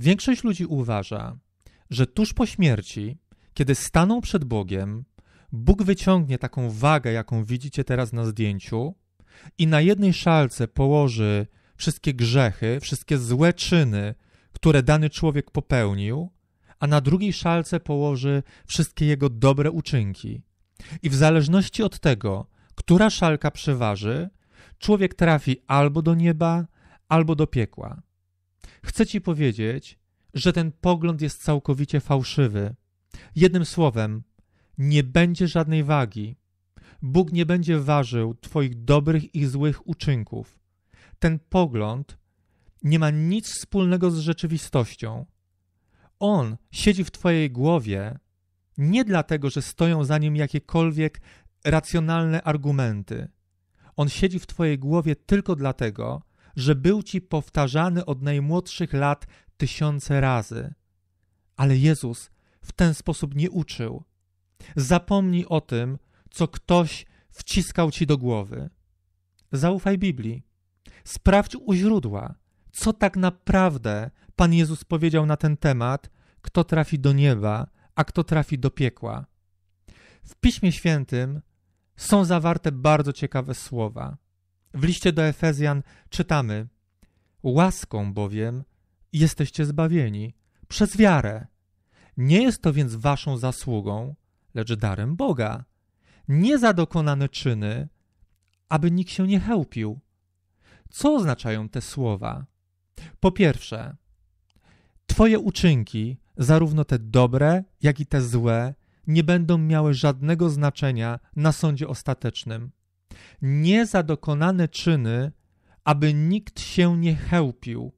Większość ludzi uważa, że tuż po śmierci, kiedy staną przed Bogiem, Bóg wyciągnie taką wagę, jaką widzicie teraz na zdjęciu, i na jednej szalce położy wszystkie grzechy, wszystkie złe czyny, które dany człowiek popełnił, a na drugiej szalce położy wszystkie jego dobre uczynki. I w zależności od tego, która szalka przeważy, człowiek trafi albo do nieba, albo do piekła. Chcę ci powiedzieć, że ten pogląd jest całkowicie fałszywy. Jednym słowem, nie będzie żadnej wagi. Bóg nie będzie ważył Twoich dobrych i złych uczynków. Ten pogląd nie ma nic wspólnego z rzeczywistością. On siedzi w Twojej głowie nie dlatego, że stoją za nim jakiekolwiek racjonalne argumenty. On siedzi w Twojej głowie tylko dlatego, że był ci powtarzany od najmłodszych lat tysiące razy. Ale Jezus w ten sposób nie uczył. Zapomnij o tym, co ktoś wciskał ci do głowy. Zaufaj Biblii. Sprawdź u źródła, co tak naprawdę Pan Jezus powiedział na ten temat, kto trafi do nieba, a kto trafi do piekła. W Piśmie Świętym są zawarte bardzo ciekawe słowa. W liście do Efezjan czytamy: Łaską bowiem jesteście zbawieni przez wiarę. Nie jest to więc waszą zasługą, lecz darem Boga. Nie za dokonane czyny, aby nikt się nie chełpił. Co oznaczają te słowa? Po pierwsze, Twoje uczynki, zarówno te dobre, jak i te złe, nie będą miały żadnego znaczenia na sądzie ostatecznym nie za dokonane czyny, aby nikt się nie chełpił.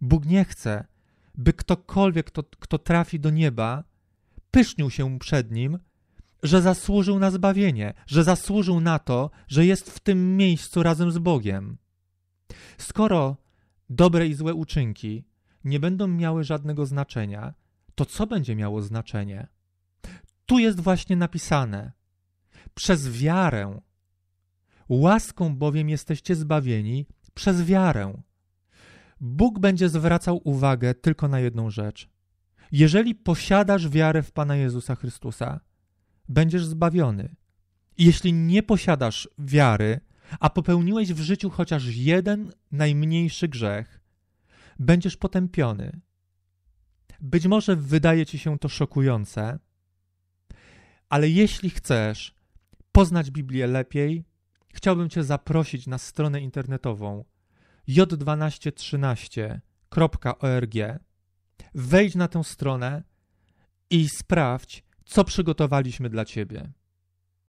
Bóg nie chce, by ktokolwiek, kto, kto trafi do nieba, pysznił się przed nim, że zasłużył na zbawienie, że zasłużył na to, że jest w tym miejscu razem z Bogiem. Skoro dobre i złe uczynki nie będą miały żadnego znaczenia, to co będzie miało znaczenie? Tu jest właśnie napisane: Przez wiarę Łaską bowiem jesteście zbawieni przez wiarę. Bóg będzie zwracał uwagę tylko na jedną rzecz. Jeżeli posiadasz wiarę w Pana Jezusa Chrystusa, będziesz zbawiony. Jeśli nie posiadasz wiary, a popełniłeś w życiu chociaż jeden najmniejszy grzech, będziesz potępiony. Być może wydaje ci się to szokujące, ale jeśli chcesz poznać Biblię lepiej, chciałbym Cię zaprosić na stronę internetową j1213.org. Wejdź na tę stronę i sprawdź, co przygotowaliśmy dla Ciebie.